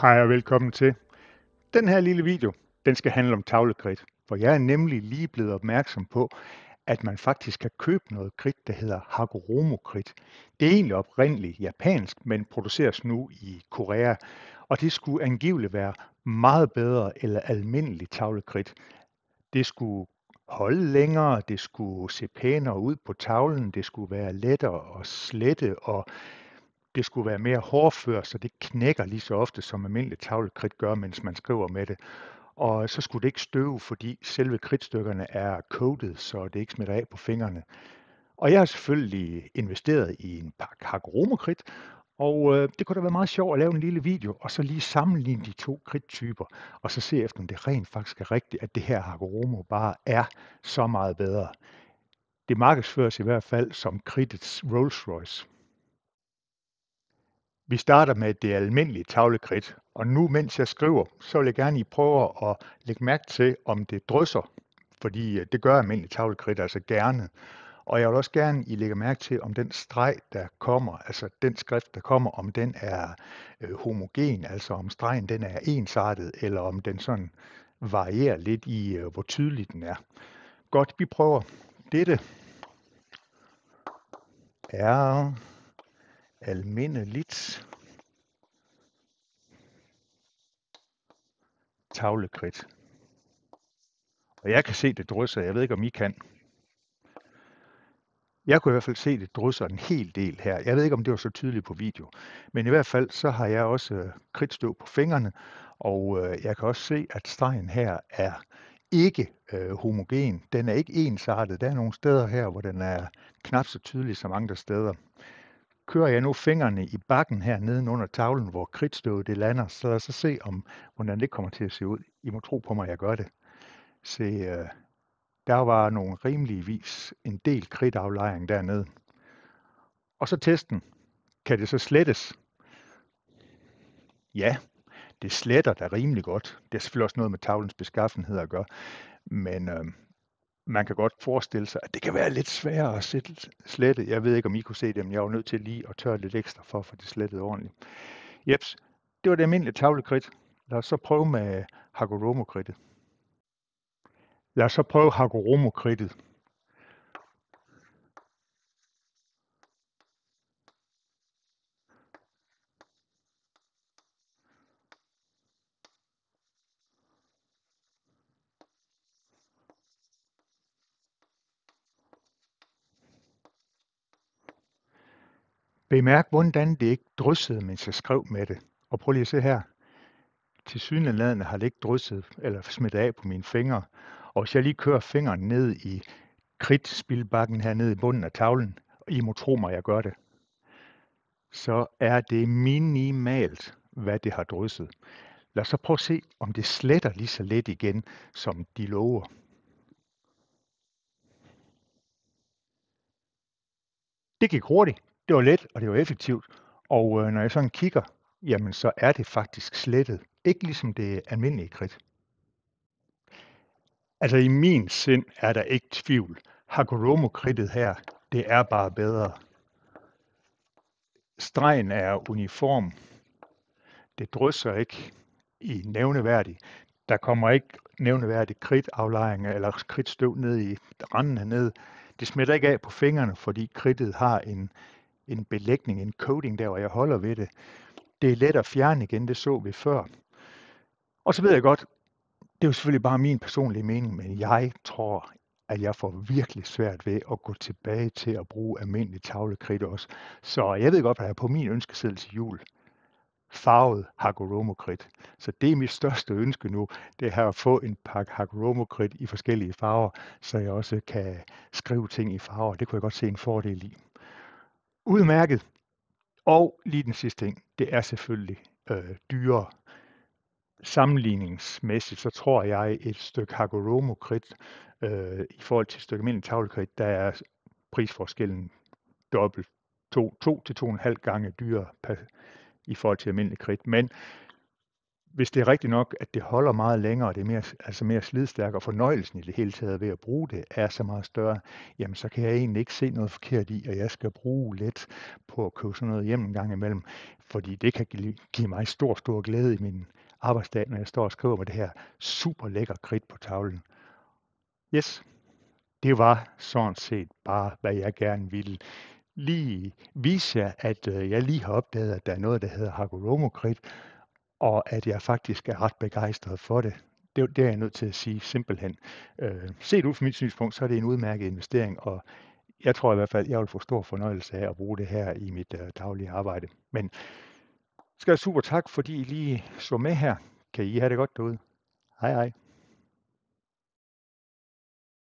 Hej og velkommen til. Den her lille video, den skal handle om tavlekridt, for jeg er nemlig lige blevet opmærksom på, at man faktisk kan købe noget kridt, der hedder kridt. Det er egentlig oprindeligt japansk, men produceres nu i Korea, og det skulle angiveligt være meget bedre eller almindelig tavlekridt. Det skulle holde længere, det skulle se pænere ud på tavlen, det skulle være lettere at slette, og det skulle være mere hårdfør, så det knækker lige så ofte, som almindeligt tavlekridt gør, mens man skriver med det. Og så skulle det ikke støve, fordi selve kridtstykkerne er coated, så det ikke smitter af på fingrene. Og jeg har selvfølgelig investeret i en pakke hakromokridt, og øh, det kunne da være meget sjovt at lave en lille video, og så lige sammenligne de to kridttyper, og så se efter, om det rent faktisk er rigtigt, at det her Hagoromo bare er så meget bedre. Det markedsføres i hvert fald som kridtets Rolls Royce. Vi starter med det almindelige tavlekridt, og nu mens jeg skriver, så vil jeg gerne I prøve at lægge mærke til, om det drysser, fordi øh, det gør almindeligt tavlekridt altså gerne. Og jeg vil også gerne, I lægger mærke til, om den streg, der kommer, altså den skrift, der kommer, om den er øh, homogen, altså om stregen den er ensartet, eller om den sådan varierer lidt i, øh, hvor tydelig den er. Godt, vi prøver. Dette Ja almindeligt tavlekridt. Og jeg kan se det drysser, jeg ved ikke om I kan. Jeg kunne i hvert fald se det drysser en hel del her. Jeg ved ikke om det var så tydeligt på video, men i hvert fald så har jeg også øh, kridtstøv på fingrene, og øh, jeg kan også se, at stregen her er ikke øh, homogen. Den er ikke ensartet. Der er nogle steder her, hvor den er knap så tydelig som andre steder kører jeg nu fingrene i bakken her neden under tavlen, hvor kridtstøvet det lander, så lad os så se, om, hvordan det kommer til at se ud. I må tro på mig, jeg gør det. Se, øh, der var nogle rimeligvis en del kridtaflejring dernede. Og så testen. Kan det så slettes? Ja, det sletter da rimelig godt. Det er selvfølgelig også noget med tavlens beskaffenhed at gøre. Men øh, man kan godt forestille sig, at det kan være lidt sværere at slette. Jeg ved ikke, om I kunne se det, men jeg var nødt til lige at tørre lidt ekstra for at få det slettet ordentligt. Jeps, det var det almindelige tavlekridt. Lad os så prøve med Hagoromo-kridtet. Lad os så prøve Hagoromo-kridtet. Bemærk, hvordan det ikke dryssede, mens jeg skrev med det. Og prøv lige at se her. Til synligheden har det ikke drysset eller smidt af på mine fingre. Og hvis jeg lige kører fingeren ned i kridtspilbakken hernede i bunden af tavlen, og I må tro mig, jeg gør det, så er det minimalt, hvad det har drysset. Lad os så prøve at se, om det sletter lige så let igen, som de lover. Det gik hurtigt det var let, og det var effektivt. Og øh, når jeg sådan kigger, jamen så er det faktisk slettet. Ikke ligesom det almindelige kridt. Altså i min sind er der ikke tvivl. hakuromo kridtet her, det er bare bedre. Stregen er uniform. Det drysser ikke i nævneværdig. Der kommer ikke nævneværdig kridtaflejring eller kridtstøv ned i randen ned. Det smitter ikke af på fingrene, fordi kridtet har en, en belægning, en coating der, og jeg holder ved det. Det er let at fjerne igen, det så vi før. Og så ved jeg godt, det er jo selvfølgelig bare min personlige mening, men jeg tror, at jeg får virkelig svært ved at gå tilbage til at bruge almindelig tavlekridt også. Så jeg ved godt, hvad jeg på min ønskeseddel til jul farvet Hagoromo-krit. Så det er mit største ønske nu, det her at få en pakke Hagoromokrit i forskellige farver, så jeg også kan skrive ting i farver. Det kunne jeg godt se en fordel i udmærket. Og lige den sidste ting, det er selvfølgelig øh, dyrere. Sammenligningsmæssigt, så tror jeg, et stykke Hagoromo-kridt øh, i forhold til et stykke almindelig tavlekridt, der er prisforskellen dobbelt 2-2-2,5 gange dyrere per, i forhold til almindelig kridt. Men hvis det er rigtigt nok, at det holder meget længere, og det er mere, altså mere slidstærk, og fornøjelsen i det hele taget ved at bruge det er så meget større, jamen så kan jeg egentlig ikke se noget forkert i, at jeg skal bruge lidt på at købe sådan noget hjem en gang imellem, fordi det kan give mig stor, stor glæde i min arbejdsdag, når jeg står og skriver med det her super lækker kridt på tavlen. Yes, det var sådan set bare, hvad jeg gerne ville lige vise jer, at øh, jeg lige har opdaget, at der er noget, der hedder hakuromo kridt og at jeg faktisk er ret begejstret for det. Det, det er jeg nødt til at sige simpelthen. Øh, set ud fra mit synspunkt, så er det en udmærket investering, og jeg tror i hvert fald, jeg vil få stor fornøjelse af at bruge det her i mit øh, daglige arbejde. Men skal jeg super tak, fordi I lige så med her. Kan I have det godt derude. Hej hej.